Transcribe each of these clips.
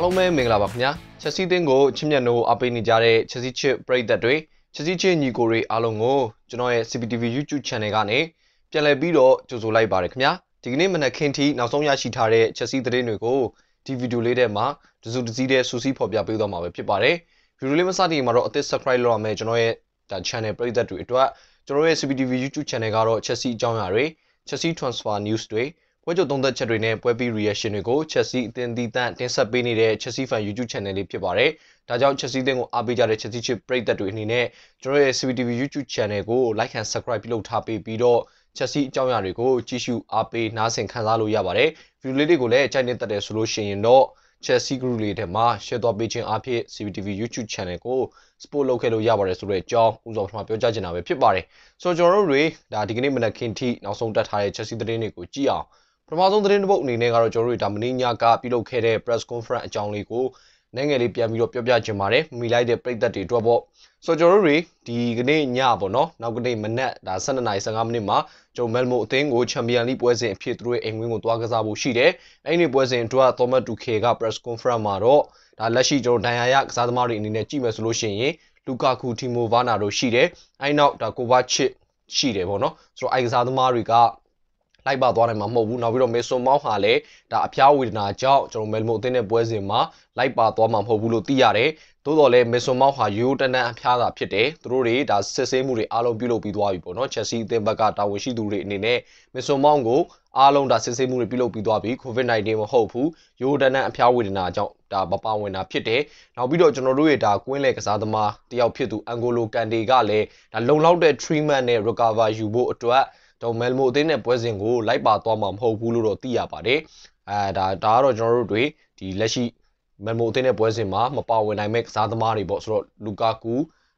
အားလုံးပဲမင်္ဂလာပါခင်ဗျာချက်စီးသင်းကိုချစ်မြတ်နိုးအားပေးနေကြတဲ့ချက်စီးချစ်ပရိသတ်တွေချက်စီးချစ်ညီကိုတွေအားလုံးကိုကျွန်တော်ရဲ့ CPTV YouTube Channel ကနေပြန်လည်ပြီးတော့ကြိုဆိုလိုက်ပါရခင်ဗျာဒီကနေ့မနက်ခင်းထိနောက်ဆုံးရရှိထားတဲ့ချက်စီးသတင်းတွေကိုဒီဗီဒီယိုလေးထဲမှာတစုတစည်းတဲ့စူးစီးဖော်ပြပေးသွားမှာပဲဖြစ်ပါတယ်ဗီဒီယိုလေးမစတင်မှာတော့အသစ် subscribe လုပ်ရမယ်ကျွန်တော်ရဲ့ဒါ channel ပရိသတ်တွေအတွက်ကျွန်တော်ရဲ့ CPTV YouTube Channel ကတော့ချက်စီးအကြောင်းအရာတွေချက်စီး transfer news တွေပွဲချုပ်သုံးသက်ချက်တွေနဲ့ပွဲပြီး reaction တွေကို Chelsea အသင်းသီးသန့်တင်ဆက်ပေးနေတဲ့ Chelsea Fan YouTube Channel လေးဖြစ်ပါတယ်။ဒါကြောင့် Chelsea အသင်းကိုအားပေးကြတဲ့ Chelsea Chip ပရိသတ်တွေအနေနဲ့ကျွန်တော်ရဲ့ CCTV YouTube Channel ကို Like and Subscribe ပြုလုပ်ထားပေးပြီးတော့ Chelsea အကြောင်းအရာတွေကိုကြည့်ရှုအားပေးနားဆင်ခံစားလို့ရပါတယ်။ဗီဒီယိုလေးတွေကိုလည်းကြိုက်နေတတ်တယ်ဆိုလို့ရှိရင်တော့ Chelsea Group လေးထဲမှာ share သွားပေးခြင်းအဖြစ် CCTV YouTube Channel ကို support လုပ်ခဲ့လို့ရပါတယ်ဆိုတဲ့အကြောင်းဥစားပထမပြောကြားချင်တာပဲဖြစ်ပါတယ်။ဆိုတော့ကျွန်တော်တို့တွေဒါဒီကနေ့မနက်ခင်းထိနောက်ဆုံးတက်ထားတဲ့ Chelsea သတင်းတွေကိုကြည့်အောင်ပထမဆုံးသတင်းတစ်ပုဒ်အနေနဲ့ကတော့ကျွန်တော်တို့ဒါမင်းညကပြုလုပ်ခဲ့တဲ့ press conference အကြောင်းလေးကိုနိုင်ငံလေးပြန်ပြီးတော့ပြောပြချင်ပါတယ်မိလိုက်တဲ့ပြည်သက်တွေအတွက်ပေါ့ဆိုတော့ကျွန်တော်တို့တွေဒီကနေ့ညပေါ့နော်နောက်ကနေ့မနက်ဒါ12:55မိနစ်မှာကျွန်မဲလ်မိုအသင်းကိုချန်ပီယံလိပွဲစဉ်အဖြစ်သူတို့ရဲ့အိမ်ဝင်ကိုသွားကစားဖို့ရှိတယ်အဲ့ဒီပွဲစဉ်အတွက်သောမတ်တူခေက press conference မှာတော့ဒါလက်ရှိကျွန်တော်ဒန်ယာရကစားသမားတွေအနေနဲ့ကြည့်မယ်ဆိုလို့ရှိရင်လူကာကူတီမိုဗာနာတို့ရှိတယ်အဲ့နောက်ဒါကိုဗာချစ်ရှိတယ်ပေါ့နော်ဆိုတော့အိုက်ကစားသမားတွေကလိုက်ပါသွားနိုင်မှာမဟုတ်ဘူးနောက်ပြီးတော့မေဆွန်မောင်းဟာလည်းဒါအဖျားဝေဒနာကြောင့်ကျွန်တော်မယ်လမိုအသင်းရဲ့ပွဲစဉ်မှာလိုက်ပါသွားမှာမဟုတ်ဘူးလို့သိရတယ်သို့တော်လည်းမေဆွန်မောင်းဟာရိုးတန်းတန်းအဖျားသာဖြစ်တယ်သူတို့တွေဒါစစ်ဆေးမှုတွေအားလုံးပြုလုပ်ပြီးသွားပြီပေါ့နော်ချက်စီအသင်းဘက်ကတာဝန်ရှိသူတွေအနေနဲ့မေဆွန်မောင်းကိုအားလုံးဒါစစ်ဆေးမှုတွေပြုလုပ်ပြီးသွားပြီ COVID-19 မဟုတ်ဘူးရိုးတန်းတန်းအဖျားဝေဒနာကြောင့်ဒါမပါဝင်တာဖြစ်တယ်နောက်ပြီးတော့ကျွန်တော်တို့ရဲ့ဒါကွင်းလေကစားသမားတယောက်ဖြစ်သူအန်ဂိုလိုကန်တေကလည်းဒါလုံလောက်တဲ့ treatment နဲ့ recover ယူဖို့အတွက်ကျွန်တော်မယ်မိုအသင်းနဲ့ပွဲစဉ်ကိုလိုက်ပါသွားမှာမဟုတ်ဘူးလို့တော့သိရပါတယ်အဲဒါဒါကတော့ကျွန်တော်တို့တွေဒီလက်ရှိမယ်မိုအသင်းနဲ့ပွဲစဉ်မှာမပါဝင်နိုင်မဲ့ကစားသမားတွေပေါ့ဆိုတော့လူကာကူ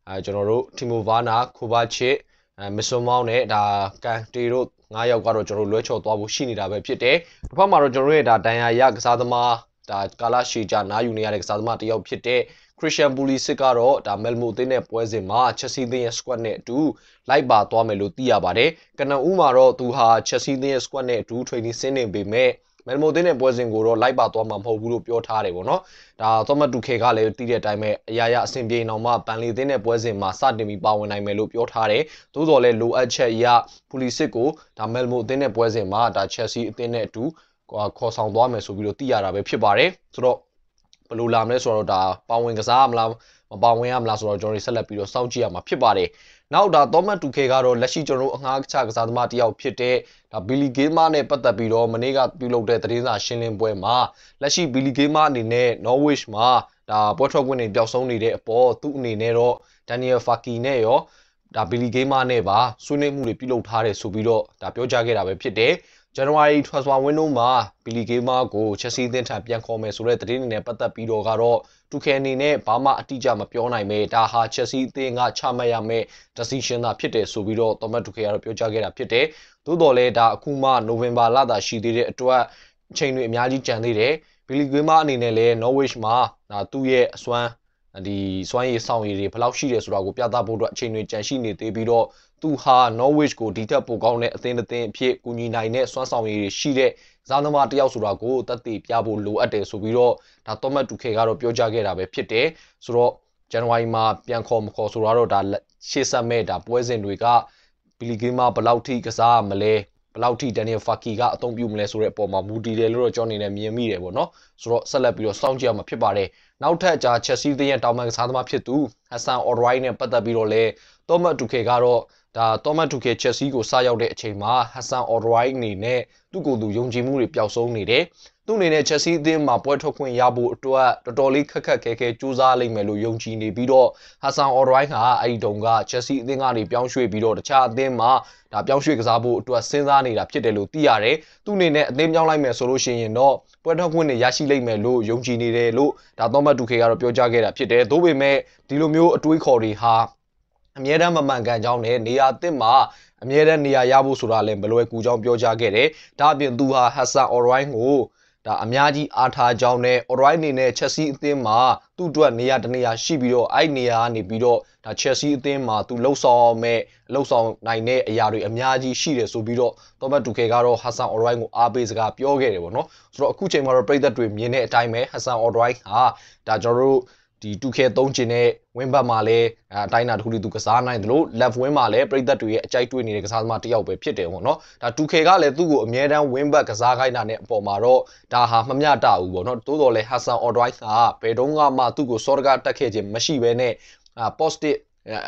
အဲကျွန်တော်တို့တီမိုဗာနာခိုဘာချစ်အဲမဆွန်မောင်းနဲ့ဒါကန်တေတို့၅ယောက်ကတော့ကျွန်တော်လွဲချော်သွားဖို့ရှိနေတာပဲဖြစ်တယ်တစ်ဖက်မှာတော့ကျွန်တော်တို့ရဲ့ဒါဒန်ယာရကစားသမားဒါကာလာရှီဂျာနားယူနေရတဲ့ကစားသမားတယောက်ဖြစ်တဲ့ခရစ်ယာန်ပူလီစစ်ကတော့ဒါမယ်လ်မိုအသင်းရဲ့ပွဲစဉ်မှာချက်စီသင်းရဲ့ squad နဲ့အတူလိုက်ပါသွားမယ်လို့သိရပါတယ်။ကနန်ဦးမှာတော့သူဟာချက်စီသင်းရဲ့ squad နဲ့အတူ training ဆင်းနေပေမဲ့မယ်လ်မိုအသင်းရဲ့ပွဲစဉ်ကိုတော့လိုက်ပါသွားမှာမဟုတ်ဘူးလို့ပြောထားတယ်ပေါ့နော်။ဒါသောမတူခေကလည်းသိတဲ့အတိုင်းပဲအရာရာအဆင်ပြေအောင်မှပန်လီသင်းရဲ့ပွဲစဉ်မှာစတင်ပြီးပါဝင်နိုင်မယ်လို့ပြောထားတယ်။သို့တော်လည်းလိုအပ်ချက်အရပူလီစစ်ကိုဒါမယ်လ်မိုအသင်းရဲ့ပွဲစဉ်မှာဒါချက်စီအသင်းနဲ့အတူခေါ်ဆောင်သွားမယ်ဆိုပြီးတော့သိရတာပဲဖြစ်ပါတယ်။ဆိုတော့ဘယ်လိုလာမလဲဆိုတော့ဒါပါဝင်ကစားမလားမပါဝင်ရမလားဆိုတော့ကျွန်တော်တို့ဆက်လက်ပြီးတော့စောင့်ကြည့်ရမှာဖြစ်ပါတယ်။နောက်ဒါသောမတ်တူခေကတော့လက်ရှိကျွန်တော်တို့အငှားချကစားသမားတယောက်ဖြစ်တဲ့ဒါဘီလီဂေးမားနဲ့ပတ်သက်ပြီးတော့မနေ့ကပြုလုပ်တဲ့သတင်းစာရှင်းလင်းပွဲမှာလက်ရှိဘီလီဂေးမားအနေနဲ့ Norwich မှာဒါပွဲထွက်ခွင့်တွေပျောက်ဆုံးနေတဲ့အပေါ်သူ့အနေနဲ့တော့ Daniel Faki နဲ့ရောဒါဘီလီဂေးမားနဲ့ပါဆွေးနွေးမှုတွေပြုလုပ်ထားတယ်ဆိုပြီးတော့ဒါပြောကြားခဲ့တာပဲဖြစ်တယ်။ဇန်နဝါရီ transfer window မှာ Billy Gamer ကို Chelsea သင်းထံပြန်ခေါ်မယ်ဆိုတဲ့သတင်းတွေနဲ့ပတ်သက်ပြီးတော့ကတော့တူခဲအနေနဲ့ဘာမှအတိအကျမပြောနိုင်ပဲဒါဟာ Chelsea အသင်းကချမှတ်ရမယ့် decision သာဖြစ်တယ်ဆိုပြီးတော့ Thomas Tuchel ကတော့ပြောကြားခဲ့တာဖြစ်တယ်။သို့တော်လည်းဒါအခုမှ November လသာရှိသေးတဲ့အတွက်ချိန်တွေအများကြီးကြံသေးတယ်။ Billy Gamer အနေနဲ့လည်း Norwich မှာဒါသူ့ရဲ့အစွမ်းဒီစွမ်းရည်ဆောင်ရည်တွေဘယ်လောက်ရှိတယ်ဆိုတာကိုပြသဖို့အတွက်အချိန်တွေကြန့်ရှိနေသေးပြီးတော့သူဟာ Norwich ကိုဒီထက်ပိုကောင်းတဲ့အသင်းတစ်သင်းအဖြစ်ကူညီနိုင်တဲ့စွမ်းဆောင်ရည်ရှိတဲ့ဇာသမားတယောက်ဆိုတာကိုသက်သေပြဖို့လိုအပ်တယ်ဆိုပြီးတော့ဒါတောမတ်တူခဲကတော့ပြောကြားခဲ့တာပဲဖြစ်တယ်ဆိုတော့ဇန်နဝါရီမှာပြန်ခေါ်မခေါ်ဆိုတော့ဒါရှေ့ဆက်မဲ့ဒါပွဲစဉ်တွေကဘီလီဂီမာဘလောက်ထိကစားမလဲဘလောက်ထိဒန်နီယယ်ဖာကီကအသုံးပြုမလဲဆိုတဲ့အပေါ်မှာမူတည်တယ်လို့တော့ကျွန်တော်အနေနဲ့မြင်မိတယ်ပေါ့နော်ဆိုတော့ဆက်လက်ပြီးတော့စောင့်ကြည့်ရမှာဖြစ်ပါတယ်နောက်ထပ်ကြာချက်စီးသင်းရဲ့တောင်ပန်ကစားသမားဖြစ်သူဟက်ဆန်အော်ဒရိုင်းနဲ့ပတ်သက်ပြီးတော့လဲတောမတ်တူခဲကတော့ဒါတောမတ်တူခဲချက်စီကိုစရောက်တဲ့အချိန်မှာဟဆန်အော်ဒရိုင်းအနေနဲ့သူ့ကိုယ်သူယုံကြည်မှုတွေပျောက်ဆုံးနေတယ်။သူ့အနေနဲ့ချက်စီအသင်းမှာပွဲထွက်ခွင့်ရဖို့အတွက်တော်တော်လေးခက်ခက်ခဲခဲကြိုးစားလိမ့်မယ်လို့ယုံကြည်နေပြီးတော့ဟဆန်အော်ဒရိုင်းကအဲ့ဒီတုန်းကချက်စီအသင်းကနေပြောင်းရွှေ့ပြီးတော့တခြားအသင်းမှာဒါပြောင်းရွှေ့ကစားဖို့အတွက်စဉ်းစားနေတာဖြစ်တယ်လို့သိရတယ်။သူ့အနေနဲ့အသင်းပြောင်းလိုက်မယ်ဆိုလို့ရှိရင်တော့ပွဲထွက်ခွင့်တွေရရှိလိမ့်မယ်လို့ယုံကြည်နေတယ်လို့ဒါတောမတ်တူခဲကတော့ပြောကြားခဲ့တာဖြစ်တယ်။သို့ပေမဲ့ဒီလိုမျိုးအတွေးခေါ်တွေဟာအမြဲတမ်းမမှန်ကန်ကြောင်းနဲ့နေရာအသစ်မှာအမြဲတမ်းနေရာရဖို့ဆိုတာလည်းမလွယ်ကူကြောင်းပြောကြားခဲ့တယ်။ဒါအပြင်သူဟာဟက်ဆာအော်ရိုင်းကိုဒါအများကြီးအားထားကြောင်းနဲ့ Alright အနေနဲ့ Chelsea အသင်းမှာသူ့အတွက်နေရာတနေရာရှိပြီးတော့အဲ့နေရာကနေပြီးတော့ဒါ Chelsea အသင်းမှာသူလှုပ်ဆောင်မဲ့လှုပ်ဆောင်နိုင်တဲ့အရာတွေအများကြီးရှိတယ်ဆိုပြီးတော့ Thomas Tuchel ကတော့ Hassan Alright ကိုအားပေးစကားပြောခဲ့တယ်ပေါ့နော်ဆိုတော့အခုချိန်မှာတော့ပြည်သက်တွေမြင်တဲ့အတိုင်းပဲ Hassan Alright ဟာဒါကျွန်တော်တို့ဒီတူခဲသုံးကျင်တဲ့ဝင်းဘတ်မှာလည်းအတိုင်းနာတစ်ခုလေးသူကစားနိုင်တယ်လို့ left wing မှာလည်းပြိသက်တွေရဲ့အကြိုက်တွေ့နေတဲ့ကစားသမားတစ်ယောက်ပဲဖြစ်တယ်ပေါ့နော်ဒါတူခဲကလည်းသူ့ကိုအမြဲတမ်းဝင်းဘက်ကစားခိုင်းတာနဲ့အပေါ်မှာတော့ဒါဟာမမျှတဘူးပေါ့နော်တိုးတော်လည်း Hassan Odoi ကဘယ်တော့မှသူ့ကိုစောတကတက်ခဲ့ခြင်းမရှိဘဲနဲ့ positive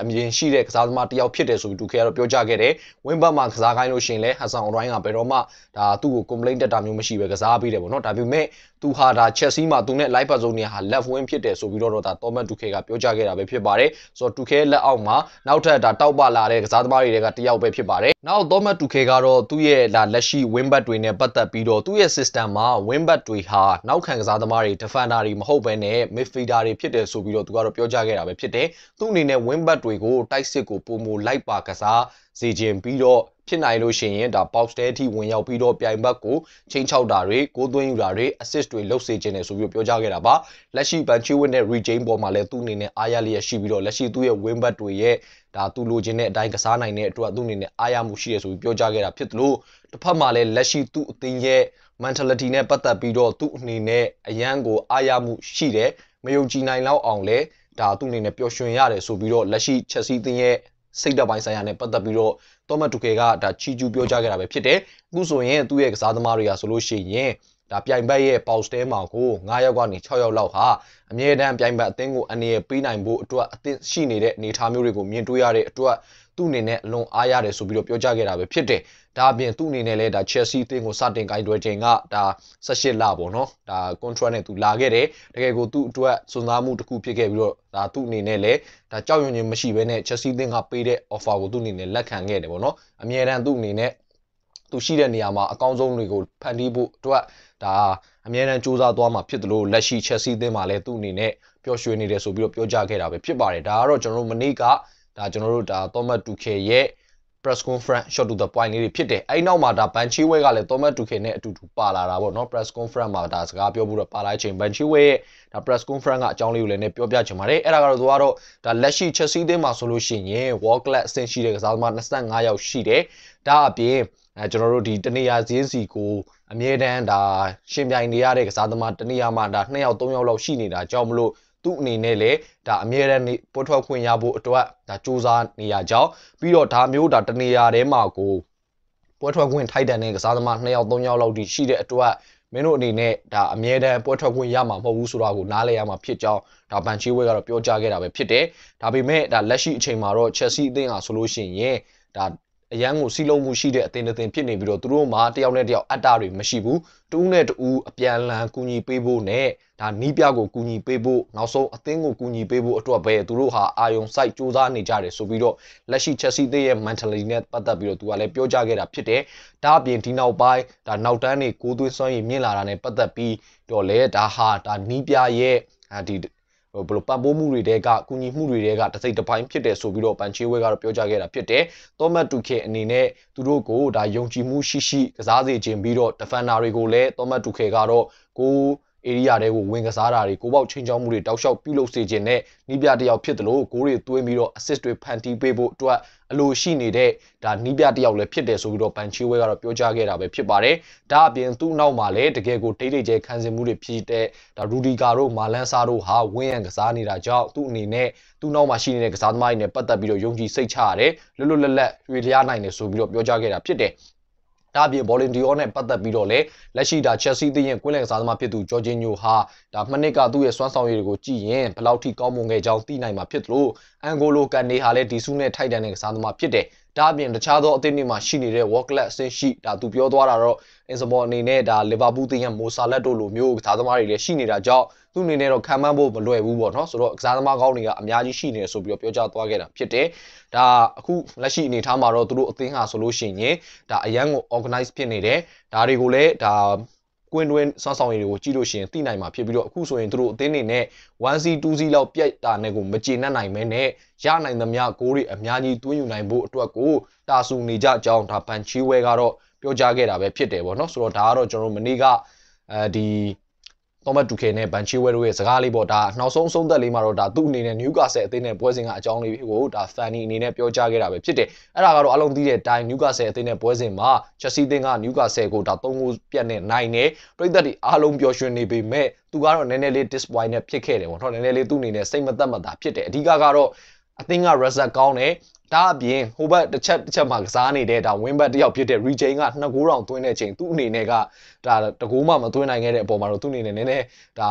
အမြင်ရှိတဲ့ကစားသမားတယောက်ဖြစ်တယ်ဆိုပြီးတူခဲကတော့ပြောကြခဲ့တယ်ဝင်းဘတ်မှာကစားခိုင်းလို့ရှင်လဲဟဆန်အွန်ရိုင်းကဘယ်တော့မှဒါသူ့ကို complaint တက်တာမျိုးမရှိပဲကစားပေးတယ်ပေါ့နော်ဒါပေမဲ့သူဟာဒါ Chelsea မှာသူနဲ့ live person တွေဟာ left wing ဖြစ်တယ်ဆိုပြီးတော့ဒါ Thomas Tuchel ကပြောကြခဲ့တာပဲဖြစ်ပါတယ်ဆိုတော့ Tuchel လက်အောက်မှာနောက်ထပ်ဒါတောက်ပလာတဲ့ကစားသမားတွေကတယောက်ပဲဖြစ်ပါတယ်နောက် Thomas Tuchel ကတော့သူ့ရဲ့ဒါလက်ရှိ wing back တွေနဲ့ပတ်သက်ပြီးတော့သူ့ရဲ့ system မှာ wing back တွေဟာနောက်ခံကစားသမားတွေ defender တွေမဟုတ်ဘဲနဲ့ midfielder တွေဖြစ်တယ်ဆိုပြီးတော့သူကတော့ပြောကြခဲ့တာပဲဖြစ်တယ်သူ့အနေနဲ့ wing back တ်တွေကို တိုက်စစ်ကိုပုံမလိုက်ပါကစားစေခြင်းပြီးတော့ဖြစ်နိုင်လို့ရှိရင်ဒါ box တဲအထိဝင်ရောက်ပြီးတော့ပြိုင်ဘက်ကိုချိန်ချောက်တာတွေကိုသွင်းယူတာတွေ assist တွေလုပ်စေခြင်းနဲ့ဆိုပြီးပြောကြခဲ့တာပါလက်ရှိ Banchiwin နဲ့ Regain ပေါ်မှာလည်းသူ့အနေနဲ့အားရလျက်ရှိပြီးတော့လက်ရှိသူ့ရဲ့ win back တွေရဲ့ဒါသူလိုချင်တဲ့အတိုင်းကစားနိုင်တဲ့အတွက်သူ့အနေနဲ့အားရမှုရှိရဆိုပြီးပြောကြခဲ့တာဖြစ်သလိုတစ်ဖက်မှာလည်းလက်ရှိသူ့အသင်းရဲ့ mentality နဲ့ပတ်သက်ပြီးတော့သူ့အနေနဲ့အရန်ကိုအားရမှုရှိတယ်မယုံကြည်နိုင်လောက်အောင်လည်းဒါသူ့အနေနဲ့ပျော်ရွှင်ရတယ်ဆိုပြီးတော့လက်ရှိချက်စီးသင်းရဲ့စိတ်ဓာတ်ပိုင်းဆိုင်ရာနဲ့ပတ်သက်ပြီးတော့တောမတ်တူကယ်ကဒါချီကျူးပြောကြားခဲ့တာပဲဖြစ်တယ်။အခုဆိုရင်သူ့ရဲ့ကစားသမားတွေကဆိုလို့ရှိရင်ဒါပြိုင်ဘက်ရဲ့ပေါက်စတဲမှာကို9ယောက်ကနေ6ယောက်လောက်ဟာအမြဲတမ်းပြိုင်ဘက်အသင်းကိုအနေရပေးနိုင်ဖို့အတွက်အသင့်ရှိနေတဲ့အနေအထားမျိုးတွေကိုမြင်တွေ့ရတဲ့အတွက်သူ့အနေနဲ့လွန်အားရတယ်ဆိုပြီးတော့ပြောကြားခဲ့တာပဲဖြစ်တယ်။ဒါအပြင်သူ့အနေနဲ့လည်းဒါ Chelsea အသင်းကိုစတင်ကိုင်တွယ်ချိန်ကဒါ18လပေါ့နော်။ဒါ contract နဲ့သူလာခဲ့တယ်။တကယ်ကိုသူ့အတွက်စွန့်စားမှုတစ်ခုဖြစ်ခဲ့ပြီးတော့ဒါသူ့အနေနဲ့လည်းဒါကြောက်ရွံ့ခြင်းမရှိဘဲနဲ့ Chelsea အသင်းကပေးတဲ့ offer ကိုသူ့အနေနဲ့လက်ခံခဲ့တယ်ပေါ့နော်။အမြဲတမ်းသူ့အနေနဲ့သူရှိတဲ့နေရာမှာအကောင်းဆုံးတွေကိုဖန်တီးဖို့အတွက်ဒါအမြဲတမ်းစူးစမ်းသွားမှာဖြစ်တယ်လို့လက်ရှိ Chelsea အသင်းမှာလည်းသူ့အနေနဲ့ပျော်ရွှင်နေတယ်ဆိုပြီးတော့ပြောကြားခဲ့တာပဲဖြစ်ပါတယ်ဒါကတော့ကျွန်တော်တို့မနေ့ကဒါကျွန်တော်တို့ဒါ Thomas Tuchel ရဲ့ press conference shot to the point လေးတွေဖြစ်တယ်အဲ့နောက်မှာဒါ Banchiwe ကလည်း Thomas Tuchel နဲ့အတူတူပါလာတာပေါ့နော် press conference မှာဒါစကားပြောဖို့တော့ပါလာချိန် Banchiwe ရဲ့ဒါ press conference ကအကြောင်းလေးကိုလည်းနဲ့ပြောပြချင်ပါတယ်အဲ့ဒါကတော့သူကတော့ဒါလက်ရှိ Chelsea အသင်းမှာဆိုလို့ရှိရင် World Club အဆင့်ရှိတဲ့ကစားသမား25ယောက်ရှိတယ်ဒါအပြင်အဲကျွန်တော်တို့ဒီတနေရာဈေးစီကိုအမြဲတမ်းဒါရှင်ပြိုင်နေရတဲ့ကစားသမားတနေရာမှာဒါ2ယောက်3ယောက်လောက်ရှိနေတာကြောင့်မလို့သူ့အနေနဲ့လည်းဒါအမြဲတမ်းပွတ်ထွက်ခွင့်ရဖို့အတွက်ဒါစူးစမ်းနေရကြောင်းပြီးတော့ဒါမျိုးဒါတနေရာထဲမှာကိုပွဲထွက်ခွင့်ထိုက်တန်တဲ့ကစားသမား2ယောက်3ယောက်လောက်ထိရှိတဲ့အတွက်မင်းတို့အနေနဲ့ဒါအမြဲတမ်းပွဲထွက်ခွင့်ရမှာမဟုတ်ဘူးဆိုတာကိုနားလည်ရမှာဖြစ်ကြောင်းဒါဘန်ချီဝဲကတော့ပြောကြားခဲ့တာပဲဖြစ်တယ်။ဒါပေမဲ့ဒါလက်ရှိအချိန်မှာတော့ Chelsea အသင်းဟာဆိုလို့ရှိရင်ဒါအရန်ကိုစီလုံးမှုရှိတဲ့အတင်းတင်းဖြစ်နေပြီးတော့သူတို့မှာတယောက်နဲ့တယောက်အတ္တတွေမရှိဘူးတူးနဲ့တူးအပြန်လန်ကူညီပေးဖို့နဲ့ဒါနီးပြကိုကူညီပေးဖို့နောက်ဆုံးအသင်းကိုကူညီပေးဖို့အတွက်ပဲသူတို့ဟာအာယုံစိုက်စူးစမ်းနေကြတယ်ဆိုပြီးတော့လက်ရှိ Chelsea သေးရဲ့ mentality နဲ့ပတ်သက်ပြီးတော့သူကလည်းပြောကြားခဲ့တာဖြစ်တယ်။ဒါအပြင်ဒီနောက်ပိုင်းဒါနောက်တန်းတွေကိုသွေးစွမ်းရည်မြင့်လာတာနဲ့ပတ်သက်ပြီးတော့လေဒါဟာဒါနီးပြရဲ့ဒီဘယ်လိုပံ့ပိုးမှုတွေတဲကကူညီမှုတွေတဲကတစ်စိတ်တစ်ပိုင်းဖြစ်တယ်ဆိုပြီးတော့ပန်ချေဝဲကတော့ပြောကြားခဲ့တာဖြစ်တယ်။သောမတ်တူခေအနေနဲ့သူတို့ကိုဒါယုံကြည်မှုရှိရှိကစားစေခြင်းပြီးတော့ defender တွေကိုလည်းသောမတ်တူခေကတော့ကို area တွေကိုဝင်ကစားတာတွေကိုပေါက်ချိန်ချောင်းမှုတွေတောက်လျှောက်ပြုလုပ်စေခြင်းနဲ့နီးပြတယောက်ဖြစ်တယ်လို့ဂိုးတွေသွင်းပြီးတော့ assist တွေဖန်တီးပေးဖို့အတွက်အလိုရှိနေတဲ့ဒါနီးပြတယောက်လည်းဖြစ်တယ်ဆိုပြီးတော့ဘန်ချီဝဲကတော့ပြောကြားခဲ့တာပဲဖြစ်ပါတယ်။ဒါအပြင်သူ့နောက်မှာလည်းတကယ်ကိုဒိတ်ဒိတ်ကျဲခံစင်မှုတွေဖြစ်တဲ့ဒါရူဒီဂါတို့မာလန်ဆာတို့ဟာဝင်းရံကစားနေတာကြောင့်သူ့အနေနဲ့သူ့နောက်မှာရှိနေတဲ့ကစားသမားတွေနဲ့ပတ်သက်ပြီးတော့ယုံကြည်စိတ်ချရတယ်လွတ်လွတ်လပ်လပ်ရွေလျားနိုင်တယ်ဆိုပြီးတော့ပြောကြားခဲ့တာဖြစ်တယ်။ဒါအပြင် volunteer နဲ့ပတ်သက်ပြီးတော့လည်းလက်ရှိဒါ Chelsea သင်းရဲ့ကွင်းလယ်ကစားသမားဖြစ်သူ Jorginho ဟာဒါမနစ်ကသူ့ရဲ့စွမ်းဆောင်ရည်တွေကိုကြည့်ရင်ဘယ်လောက်ထိကောင်းမွန်ခဲ့ကြောင်းသိနိုင်မှာဖြစ်သလို Angolo Kante ဟာလည်းဒီစုနဲ့ထိုက်တန်တဲ့ကစားသမားဖြစ်တယ်ဒါအပြင်တခြားသောအသင်းတွေမှာရှိနေတဲ့ World Club အဆင့်ရှိဒါသူပြောသွားတာတော့ Innsbruck အနေနဲ့ဒါ Liverpool သင်းရဲ့ Mo Salah တို့လိုမျိုးကစားသမားတွေလည်းရှိနေတာကြောင့်သူ့အနေနဲ့တော့ခံမှန်းဖို့မလွယ်ဘူးပေါ့နော်ဆိုတော့ကစားသမားကောင်းတွေကအများကြီးရှိနေတယ်ဆိုပြီးတော့ပြောကြားသွားခဲ့တာဖြစ်တယ်ဒါအခုလက်ရှိအနေထားမှာတော့သူတို့အသင်းဟာဆိုလို့ရှိရင်ဒါအရန်ကို organize ဖြစ်နေတယ်ဒါတွေကိုလည်းဒါကွင်းတွင်းစွမ်းဆောင်ရည်တွေကိုကြည့်လို့ရှိရင်သိနိုင်မှာဖြစ်ပြီးတော့အခုဆိုရင်တို့အသင်းတွေနဲ့ 1C 2C လောက်ပြက်တာနဲ့ကိုမကျေနပ်နိုင်မဲနဲ့ရနိုင်သမျှဂိုးတွေအများကြီးသွင်းယူနိုင်ဖို့အတွက်ကိုတာဆူနေကြကြောင်းဒါပန်ချီဝဲကတော့ပြောကြားခဲ့တာပဲဖြစ်တယ်ပေါ့နော်ဆိုတော့ဒါကတော့ကျွန်တော်တို့မနေ့ကအဲဒီသောမတ်ဒူကေနဲ့ဘန်ချီဝဲတို့ရဲ့စကားလေးပေါ့ဒါနောက်ဆုံးဆုံးသက်လေးမှာတော့ဒါသူ့အနေနဲ့နယူကာဆယ်အသင်းနဲ့ပွဲစဉ်ကအကြောင်းလေးကိုဒါဖန်နီအနေနဲ့ပြောကြားခဲ့တာပဲဖြစ်တယ်။အဲ့ဒါကတော့အလုံးသိတဲ့အတိုင်းနယူကာဆယ်အသင်းနဲ့ပွဲစဉ်မှာချက်စီသင်းကနယူကာဆယ်ကိုဒါ၃ဂိုးပြတ်နဲ့နိုင်တယ်။ပြိသက်တွေအားလုံးပျော်ရွှင်နေပေမဲ့သူကတော့နည်းနည်းလေး disappointment ဖြစ်ခဲ့တယ်ပေါ့နော်။နည်းနည်းလေးသူ့အနေနဲ့စိတ်မသက်မသာဖြစ်တယ်။အဓိကကတော့အသင်းက result ကောင်းတယ်ဒါအပြင်ဟိုဘက်တစ်ချက်တစ်ချက်မှာကစားနေတဲ့ဒါဝင်းဘက်တယောက်ဖြစ်တဲ့ regain က2ဂိုးတောင်သွင်းတဲ့ချိန်သူ့အနေနဲ့ကဒါတဂိုးမှမသွင်းနိုင်ခဲ့တဲ့အပေါ်မှာတော့သူ့အနေနဲ့နည်းနည်းဒါ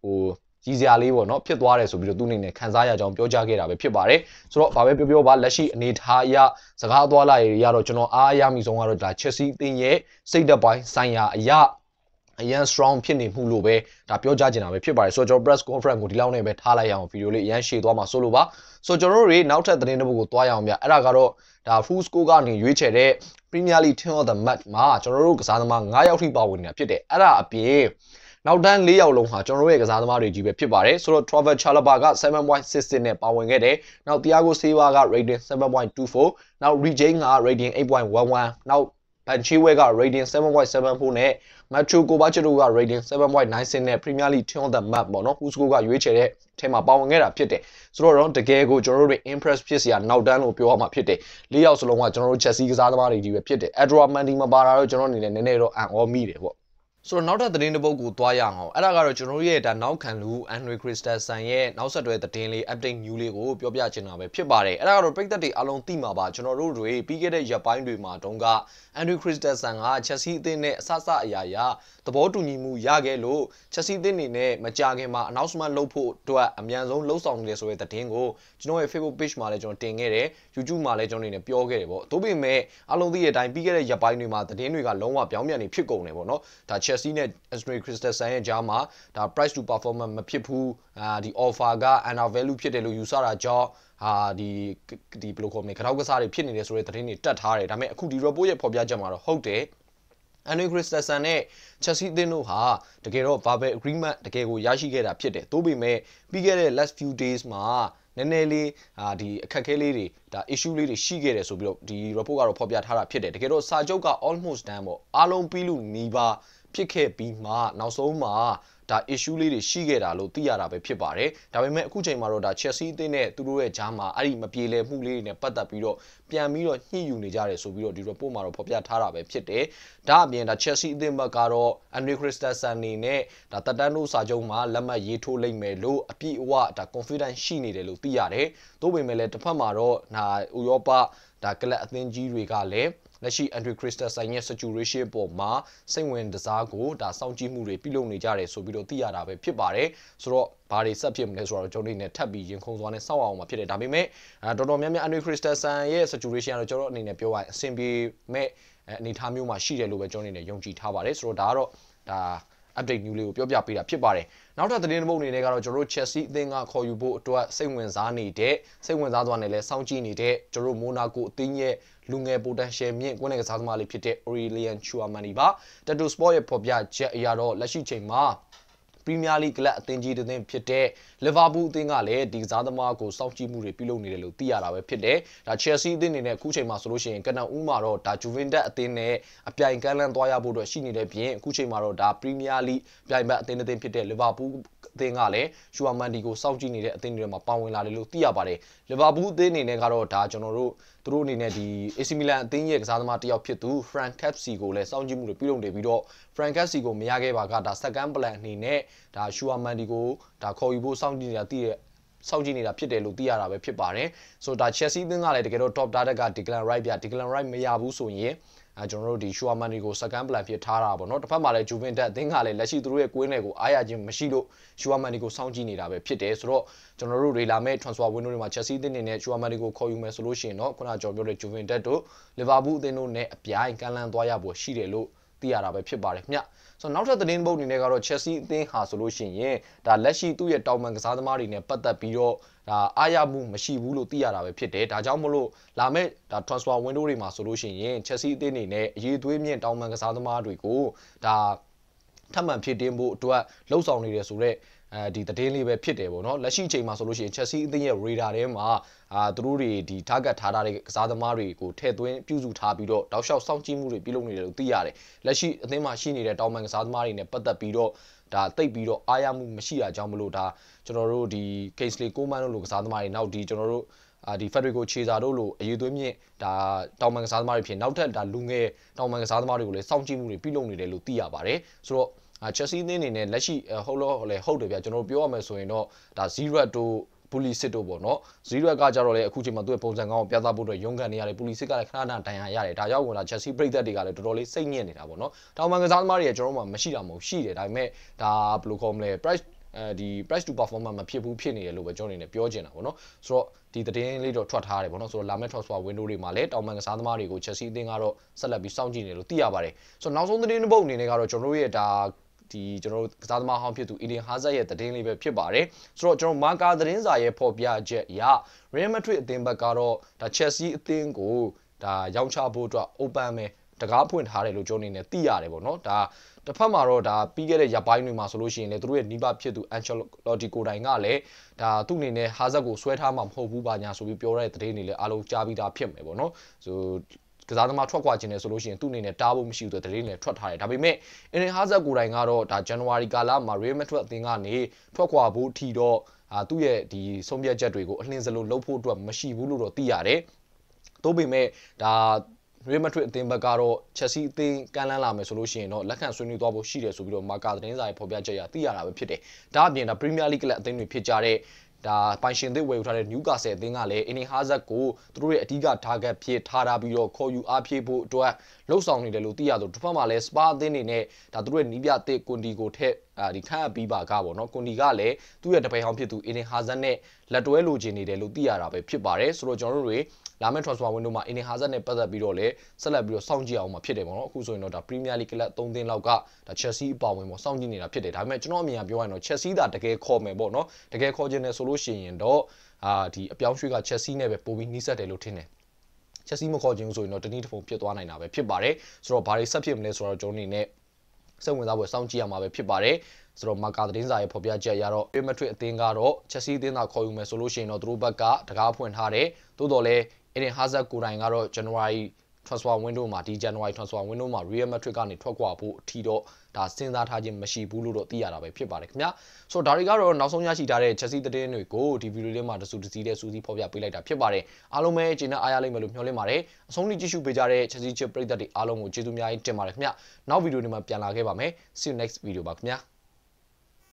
ဟိုကြီးစရာလေးပေါ့နော်ဖြစ်သွားတယ်ဆိုပြီးတော့သူ့အနေနဲ့ခံစားရကြောင်းပြောကြားခဲ့တာပဲဖြစ်ပါတယ်ဆိုတော့ဘာပဲပြောပြောပါလက်ရှိအနေထားအရစကားအသွာလာရရတော့ကျွန်တော်အားအရမိဆုံးကတော့ဒါ Chelsea အသင်းရဲ့စိတ်သက်ပိုင်းဆိုင်ရာအရာအရန် strong ဖြစ်နေမှုလို့ပဲဒါပြောကြားချင်တာပဲဖြစ်ပါတယ်ဆိုတော့ကျွန်တော် press conference ကိုဒီလောက်နဲ့ပဲထားလိုက်ရအောင်ဗီဒီယိုလေးအရန်ရှည်သွားမှာဆိုလိုပါဆိုတော့ကျွန်တော်တို့တွေနောက်ထပ်သတင်းတစ်ပုဒ်ကိုသွားရအောင်ဗျအဲ့ဒါကတော့ဒါ full score ကနေရွေးချယ်တဲ့ Premier League Team of the Match မှာကျွန်တော်တို့ကစားသမား9ယောက်ထိပါဝင်နေတာဖြစ်တယ်အဲ့ဒါအပြင်နောက်တန်း၄ယောက်လုံးဟာကျွန်တော်တို့ရဲ့ကစားသမားတွေကြီးပဲဖြစ်ပါတယ်ဆိုတော့ Travel Chalaba က7.66နဲ့ပါဝင်ခဲ့တယ်နောက် Thiago Silva က rating 7.24နောက် Rejain က rating 8.11နောက်အချီဝဲက rating 7.74နဲ့ Machu Kovacic တို့က rating 7.96နဲ့ Premier League Team of the Month ပေါ့နော် Hugo ကရွေးချယ်တဲ့ထဲမှာပါဝင်ခဲ့တာဖြစ်တယ်ဆိုတော့တကယ်ကိုကျွန်တော်တို့တွေ impress ဖြစ်စရာနောက်တန်းလို့ပြောရမှာဖြစ်တယ်လေးယောက်စလုံးကကျွန်တော်တို့ Chelsea ကစားသမားတွေကြီးပဲဖြစ်တယ် Edward Mendy မပါတာတော့ကျွန်တော်အနေနဲ့နည်းနည်းတော့အံ့ဩမိတယ်ပေါ့ဆိုတော့နောက်ထပ်သတင်းတစ်ပုဒ်ကိုသွားရအောင်အဲ့ဒါကတော့ကျွန်တော်ရဲ့ဒါနောက်ခံလူ Andre Crystal ဆန်ရဲ့နောက်ဆက်တွဲသတင်းလေး update new လေးကိုပြောပြချင်တာပဲဖြစ်ပါတယ်အဲ့ဒါကတော့ပြည်သက်တွေအလုံးသိမှာပါကျွန်တော်တို့တွေပြီးခဲ့တဲ့ရက်ပိုင်းတွေမှာတုန်းက Andre Crystal ဆန်က Chelsea အသင်းနဲ့အဆအဆအရာရာသဘောတူညီမှုရခဲ့လို့ Chelsea အသင်းအနေနဲ့မကြခင်မှာ announcement လုပ်ဖို့အတွက်အမြန်ဆုံးလှုပ်ဆောင်နေတယ်ဆိုတဲ့သတင်းကိုကျွန်တော်ရဲ့ Facebook page မှာလည်းကျွန်တော်တင်ခဲ့တယ် YouTube မှာလည်းကျွန်တော်နေပြောခဲ့တယ်ပေါ့ဒါပေမဲ့အလုံးသိတဲ့အတိုင်းပြီးခဲ့တဲ့ရက်ပိုင်းတွေမှာသတင်းတွေကလုံးဝပြောင်းပြန်နေဖြစ်ကုန်တယ်ပေါ့နော်ဒါ Chelsea နဲ့ Andre Christensen ရဲ့ကြားမှာဒါ price to performance မဖြစ်ဘူးအာဒီ offer က under value ဖြစ်တယ်လို့ယူဆတာကြောင့်ဟာဒီဒီဘယ်လိုခေါ်မလဲခရောက်ကစားတွေဖြစ်နေတယ်ဆိုတဲ့သတင်းတွေတက်ထားတယ်ဒါပေမဲ့အခုဒီ report ရဲ့ဖော်ပြချက်မှာတော့ဟုတ်တယ်အန်ဒရီခရစ်စတန်နဲ့ချက်စီအသင်းတို့ဟာတကယ်တော့ verbal agreement တကယ်ကိုရရှိခဲ့တာဖြစ်တယ်။သို့ပေမဲ့ပြီးခဲ့တဲ့ last few days မှာနည်းနည်းလေးဟာဒီအခက်အခဲလေးတွေဒါ issue လေးတွေရှိခဲ့တယ်ဆိုပြီးတော့ဒီ report ကတော့ဖော်ပြထားတာဖြစ်တယ်။တကယ်တော့စာချုပ်က almost done ပေါ့။အားလုံးပြီးလို့နီးပါးဖြစ်ခဲ့ပြီးမှနောက်ဆုံးမှာဒါ issue လေးတွေရှိခဲ့တာလို့သိရတာပဲဖြစ်ပါတယ်။ဒါပေမဲ့အခုချိန်မှာတော့ဒါ Chelsea အသင်းနဲ့သူတို့ရဲ့ဂျားမှာအဲ့ဒီမပြေလည်မှုလေးတွေနဲ့ပတ်သက်ပြီးတော့ပြန်ပြီးတော့ညှိယူနေကြတယ်ဆိုပြီးတော့ဒီ report မှာတော့ဖော်ပြထားတာပဲဖြစ်တယ်။ဒါအပြင်ဒါ Chelsea အသင်းဘက်ကတော့ Andre Christensen နေနဲ့ဒါတက်တန်းတို့စာချုပ်မှာလက်မှတ်ရေးထိုးလိုက်မယ်လို့အပြည့်အဝဒါ confidence ရှိနေတယ်လို့သိရတယ်။သို့ပေမဲ့လည်းတစ်ဖက်မှာတော့ဒါဥရောပဒါကလပ်အသင်းကြီးတွေကလည်းလက်ရှိ Andrew Christie ဆိုင်ရဲ့ saturation ပေါ်မှာစိတ်ဝင်တစားကိုဒါစောင့်ကြည့်မှုတွေပြုလုပ်နေကြတယ်ဆိုပြီးတော့သိရတာပဲဖြစ်ပါတယ်ဆိုတော့ဘာတွေဆက်ဖြစ်မလဲဆိုတော့ကျွန်တော်တို့နေထပ်ပြီးရင်ခုန်စွာနဲ့စောင့်အောင်မှာဖြစ်တယ်ဒါပေမဲ့တော်တော်များများ Andrew Christie ဆိုင်ရဲ့ saturation ကတော့ကျွန်တော်အနေနဲ့ပြောရရင်အဆင်ပြေမဲ့အနေထားမျိုးမှာရှိတယ်လို့ပဲကျွန်တော်အနေနဲ့ယုံကြည်ထားပါတယ်ဆိုတော့ဒါကတော့ဒါ update new လေးကိုပြောပြပေးတာဖြစ်ပါတယ်နောက်ထပ်သတင်းတစ်ပုဒ်အနေနဲ့ကတော့ကျွန်တော်တို့ Chelsea အသင်းကခေါ်ယူဖို့အတွက်စိတ်ဝင်စားနေတဲ့စိတ်ဝင်စားစွာနဲ့လည်းစောင့်ကြည့်နေတဲ့ကျွန်တော်တို့ Monaco အသင်းရဲ့လူငယ် potential မြင့်ကွင်းလယ်ကစားသမားလေးဖြစ်တဲ့ Aurelian Chouamani ပါ Tattoo Sport ရဲ့ဖော်ပြချက်အရတော့လက်ရှိချိန်မှာ Premier League ကလပ်အသင်းကြီးတစ်သင်းဖြစ်တဲ့ Liverpool အသင်းကလည်းဒီကစားသမားကိုစောင့်ကြည့်မှုတွေပြုလုပ်နေတယ်လို့သိရတာပဲဖြစ်တယ်။ဒါ Chelsea အသင်းအနေနဲ့အခုချိန်မှာဆိုလို့ရှိရင်ကနဦးမှာတော့ဒါ Juventus အသင်းနဲ့အပြိုင်ကမ်းလှမ်းသွားရဖို့အတွက်ရှိနေတဲ့ပြင်အခုချိန်မှာတော့ဒါ Premier League ပြိုင်ဘက်အသင်းတစ်သင်းဖြစ်တဲ့ Liverpool အသင်းကလည်းရှူအမန်ဒီကိုစောင့်ကြည့်နေတဲ့အသင်းတွေမှာပါဝင်လာတယ်လို့သိရပါတယ်လီဗာပူးအသင်းအနေနဲ့ကတော့ဒါကျွန်တော်တို့သူတို့အနေနဲ့ဒီ AC Milan အသင်းရဲ့ကစားသမားတစ်ယောက်ဖြစ်သူ Frank Capsi ကိုလည်းစောင့်ကြည့်မှုတွေပြုလုပ်နေပြီးတော့ Frank Capsi ကိုမရခဲ့ပါကဒါ second plan အနေနဲ့ဒါရှူအမန်ဒီကိုဒါခေါ်ယူဖို့စောင့်ကြည့်နေတာသိရစောင့်ကြည့်နေတာဖြစ်တယ်လို့သိရတာပဲဖြစ်ပါတယ်ဆိုတော့ဒါ Chelsea အသင်းကလည်းတကယ်တော့ top target က Declan Rice ပြ Declan Rice မရဘူးဆိုရင်အဲကျွန်တော်တို့ဒီရှူအမန်ဒီကို second plan ဖြစ်ထားတာပေါ့နော်တစ်ဖက်မှာလည်းဂျူဗင်တက်အသင်းကလည်းလက်ရှိသူတို့ရဲ့ကိုင်းနယ်ကိုအားရခြင်းမရှိလို့ရှူအမန်ဒီကိုစောင့်ကြည့်နေတာပဲဖြစ်တယ်ဆိုတော့ကျွန်တော်တို့တွေလာမဲ့ transfer window တွေမှာ Chelsea အသင်းတွေနဲ့ရှူအမန်ဒီကိုခေါ်ယူမယ်ဆိုလို့ရှိရင်တော့ခုနကကျွန်တော်ပြောတဲ့ဂျူဗင်တက်တို့ Liverpool အသင်းတို့နဲ့အပြိုင်ကန်လန်းသွားရဖို့ရှိတယ်လို့သိရတာပဲဖြစ်ပါတယ်ခင်ဗျ။ဆိုတော့နောက်ထပ်သတင်းပုတ်အနေနဲ့ကတော့ Chelsea အသင်းဟာဆိုလို့ရှိရင်ဒါလက်ရှိသူ့ရဲ့တောင်ပန်ကစားသမားတွေနဲ့ပတ်သက်ပြီးတော့ဒါအားရမှုမရှိဘူးလို့သိရတာပဲဖြစ်တယ်။ဒါကြောင့်မလို့လာမယ့်ဒါ transfer window တွေမှာဆိုလို့ရှိရင် Chelsea အသင်းအနေနဲ့အရေးသွေးမြင့်တောင်ပန်ကစားသမားတွေကိုဒါထပ်မံဖြစ်တင်းဖို့အတွက်လှုံ့ဆော်နေတယ်ဆိုတော့အဲဒီသတင်းလေးပဲဖြစ်တယ်ပေါ့နော်လက်ရှိအချိန်မှာဆိုလို့ရှိရင် Chelsea အသင်းရဲ့ radar ထဲမှာအာသူတို့တွေဒီ target ထားတာတွေကစားသမားတွေကိုထည့်သွင်းပြုစုထားပြီးတော့တောက်လျှောက်စောင့်ကြည့်မှုတွေပြုလုပ်နေတယ်လို့သိရတယ်လက်ရှိအသင်းမှာရှိနေတဲ့တောင်ပန်ကစားသမားတွေနဲ့ပတ်သက်ပြီးတော့ဒါတိတ်ပြီးတော့အားရမှုမရှိတာကြောင့်မလို့ဒါကျွန်တော်တို့ဒီ Kingsley Coman တို့လိုကစားသမားတွေနောက်ဒီကျွန်တော်တို့အာဒီ Federico Chiesa တို့လိုအရေးသွေးမြင့်ဒါတောင်ပန်ကစားသမားတွေဖြစ်နောက်ထပ်ဒါလူငယ်တောင်ပန်ကစားသမားတွေကိုလည်းစောင့်ကြည့်မှုတွေပြုလုပ်နေတယ်လို့သိရပါတယ်ဆိုတော့ချက်စီးသင်းနေနဲ့လက်ရှိဟုတ်လို့လေဟုတ်တယ်ဗျကျွန်တော်တို့ပြောရမယ်ဆိုရင်တော့ဒါ0တို့ပူလီစစ်တို့ပေါ့နော်ဇီရက်ကကြတော့လေအခုချိန်မှာသူ့ရဲ့ပုံစံကောင်းကိုပြသဖို့အတွက်ရုန်းကန်နေရတယ်ပူလီစစ်ကလည်းခဏခဏဒဏ်ရာရတယ်ဒါရောက်ဝင်လာချက်စီပြိသက်တွေကလည်းတော်တော်လေးစိတ်ညစ်နေတာပေါ့နော်တောင်ပန်ကစားသမားတွေကကျွန်တော်တို့မှမရှိတာမဟုတ်ရှိတယ်ဒါပေမဲ့ဒါဘယ်လိုခေါ်မလဲ price အဲဒီ price to performance မဖြစ်ဘူးဖြစ်နေတယ်လို့ပဲကျွန်တော်အနေနဲ့ပြောချင်တာပေါ့နော်ဆိုတော့ဒီသတင်းလေးတော့ထွက်ထားတယ်ပေါ့နော်ဆိုတော့လာမယ့် transfer window တွေမှာလည်းတောင်ပန်ကစားသမားတွေကို Chelsea အသင်းကတော့ဆက်လက်ပြီးစောင့်ကြည့်နေလို့သိရပါတယ်ဆိုတော့နောက်ဆုံးသတင်းတစ်ပုဒ်အနေနဲ့ကတော့ကျွန်တော်တို့ရဲ့ဒါဒီကျွန်တော်တို့ကစားသမားဟောင်းဖြစ်သူ Eden Hazard ရဲ့သတင်းလေးပဲဖြစ်ပါတယ်ဆိုတော့ကျွန်တော် Marca သတင်းစာရဲ့ဖော်ပြချက်အရ Real Madrid အသင်းဘက်ကတော့ဒါ Chelsea အသင်းကိုဒါရောင်းချဖို့အတွက် open ပဲတကားဖွင့်ထားတယ်လို့ကျွန်တော်အနေနဲ့သိရတယ်ပေါ့နော်ဒါတစ်ဖက်မှာတော့ဒါပြီးခဲ့တဲ့ရပိုင်းတွေမှာဆိုလို့ရှိရင်လည်းသူတို့ရဲ့နီးပါးဖြစ်သူ Ancelotti ကိုတိုင်ကလည်းဒါသူ့အနေနဲ့ Hazard ကိုဆွဲထားမှာမဟုတ်ဘူးပါညာဆိုပြီးပြောတဲ့သတင်းတွေလည်းအားလုံးကြားပြီးသားဖြစ်မယ်ပေါ့နော်ဆိုကစားသမားထွက်ခွာခြင်းနဲ့ဆိုလို့ရှိရင်သူ့အနေနဲ့တားဖို့မရှိဘူးဆိုတဲ့သတင်းလည်းထွက်ထားတယ်ဒါပေမဲ့အင်ရင်ဟာဇက်ကိုယ်တိုင်ကတော့ဒါဇန်နဝါရီကာလမှာ Real Madrid အသင်းကနေထွက်ခွာဖို့ထီတော့အာသူ့ရဲ့ဒီဆုံးဖြတ်ချက်တွေကိုအလှင်စလို့လုပ်ဖို့အတွက်မရှိဘူးလို့တော့သိရတယ်သို့ပေမဲ့ဒါရေမထရစ်အသင်းဘက်ကတော့ချက်စီအသင်းကမ်းလှမ်းလာမယ်ဆိုလို့ရှိရင်တော့လက်ခံဆွေးနွေးသွားဖို့ရှိတယ်ဆိုပြီးတော့မာကာသတင်းစာရဲ့ဖော်ပြချက်အရသိရတာပဲဖြစ်တယ်။ဒါအပြင်ဒါပရီးမီးယားလိဂ်ကလပ်အသင်းတွေဖြစ်ကြတဲ့ဒါပိုင်ရှင်သစ်ဝယ်ယူထားတဲ့ Newcastle အသင်းကလည်း Eden Hazard ကိုသူတို့ရဲ့အဓိက target ဖြစ်ထားတာပြီးတော့ခေါ်ယူအားဖြည့်ဖို့အတွက်လှုပ်ဆောင်နေတယ်လို့သိရသလိုတစ်ဖက်မှာလည်း Spa အသင်းနေနဲ့ဒါသူတို့ရဲ့နီးပြသစ်ကွန်ဒီကိုထက်အာဒီခန့်အပ်ပြီးပါကပေါ့နော်ကွန်ဒီကလည်းသူ့ရဲ့တပည့်ဟောင်းဖြစ်သူအင်ဒင်ဟာဇတ်နဲ့လက်တွဲလိုချင်နေတယ်လို့သိရတာပဲဖြစ်ပါတယ်ဆိုတော့ကျွန်တော်တို့တွေလာမယ့် transfer window မှာအင်ဒင်ဟာဇတ်နဲ့ပတ်သက်ပြီးတော့လည်းဆက်လက်ပြီးတော့စောင့်ကြည့်အောင်မှာဖြစ်တယ်ပေါ့နော်အခုဆိုရင်တော့ဒါ Premier League ကလပ်3သင်းလောက်ကဒါ Chelsea အပါဝင်ပေါ့စောင့်ကြည့်နေတာဖြစ်တယ်ဒါပေမဲ့ကျွန်တော်အမြင်ကပြောရရင်တော့ Chelsea သာတကယ်ခေါ်မယ်ပေါ့နော်တကယ်ခေါ်ခြင်းနဲ့ဆိုလို့ရှိရင်တော့အာဒီအပြောင်းရွှေ့က Chelsea နဲ့ပဲပိုပြီးနှိစက်တယ်လို့ထင်တယ်ချက်စီမခေါ်ခြင်းဆိုရင်တော့တနည်းတစ်ပုံဖြစ်သွားနိုင်တာပဲဖြစ်ပါတယ်ဆိုတော့ဘာတွေဆက်ဖြစ်မလဲဆိုတော့ကျွန်တော်အနေနဲ့စိတ်ဝင်စားဖို့စောင့်ကြည့်ရမှာပဲဖြစ်ပါတယ်ဆိုတော့မာကာသတင်းစာရဲ့ဖော်ပြချက်အရတော့ပေမထွေအသင်းကတော့ချက်စီးအသင်းသာခေါ်ယူမယ်ဆိုလို့ရှိရင်တော့သူတို့ဘက်ကတကားဖွင့်ထားတယ်သို့တော်လည်းအရင်ဟာဇတ်ကိုတိုင်ကတော့ January transfer window မှာဒီ January transfer window မှာ Real Madrid ကနေထွက်ခွာဖို့အထီတော့ဒါစဉ်းစားထားခြင်းမရှိဘူးလို့တော့သိရတာပဲဖြစ်ပါတယ်ခင်ဗျာဆိုတော့ဒါတွေကတော့နောက်ဆုံးရရှိထားတဲ့ချက်စီသတင်းတွေကိုဒီဗီဒီယိုလေးမှာတစုတစည်းတဲ့စူးစီးဖော်ပြပေးလိုက်တာဖြစ်ပါတယ်အားလုံးပဲကျေနပ်အားရလိမ့်မယ်လို့မျှော်လင့်ပါတယ်အဆုံးထိကြည့်ရှုပေးကြတဲ့ချက်စီချစ်ပရိသတ်တွေအားလုံးကိုကျေးဇူးများကြီးတင်ပါတယ်ခင်ဗျာနောက်ဗီဒီယိုတွေမှာပြန်လာခဲ့ပါမယ် see you next video ပါခင်ဗျာ